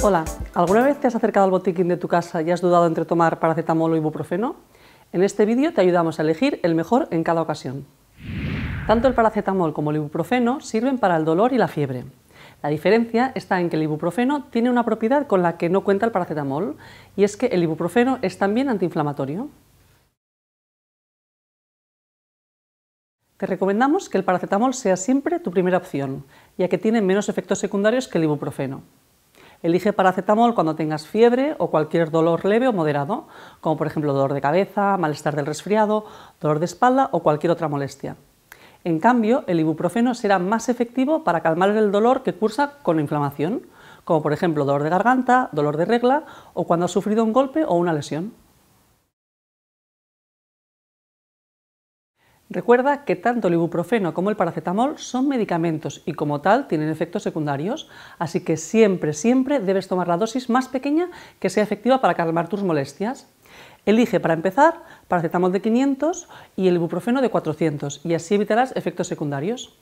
Hola, ¿alguna vez te has acercado al botiquín de tu casa y has dudado entre tomar paracetamol o ibuprofeno? En este vídeo te ayudamos a elegir el mejor en cada ocasión. Tanto el paracetamol como el ibuprofeno sirven para el dolor y la fiebre. La diferencia está en que el ibuprofeno tiene una propiedad con la que no cuenta el paracetamol, y es que el ibuprofeno es también antiinflamatorio. Te recomendamos que el paracetamol sea siempre tu primera opción, ya que tiene menos efectos secundarios que el ibuprofeno. Elige paracetamol cuando tengas fiebre o cualquier dolor leve o moderado, como por ejemplo dolor de cabeza, malestar del resfriado, dolor de espalda o cualquier otra molestia. En cambio, el ibuprofeno será más efectivo para calmar el dolor que cursa con inflamación, como por ejemplo dolor de garganta, dolor de regla o cuando has sufrido un golpe o una lesión. Recuerda que tanto el ibuprofeno como el paracetamol son medicamentos y como tal tienen efectos secundarios, así que siempre, siempre debes tomar la dosis más pequeña que sea efectiva para calmar tus molestias. Elige para empezar paracetamol de 500 y el ibuprofeno de 400 y así evitarás efectos secundarios.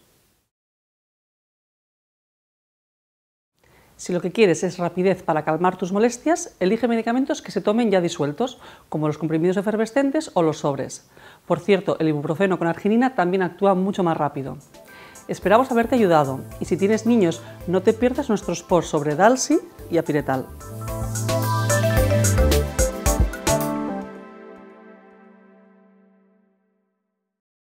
Si lo que quieres es rapidez para calmar tus molestias, elige medicamentos que se tomen ya disueltos, como los comprimidos efervescentes o los sobres. Por cierto, el ibuprofeno con arginina también actúa mucho más rápido. Esperamos haberte ayudado y si tienes niños, no te pierdas nuestros posts sobre Dalsi y Apiretal.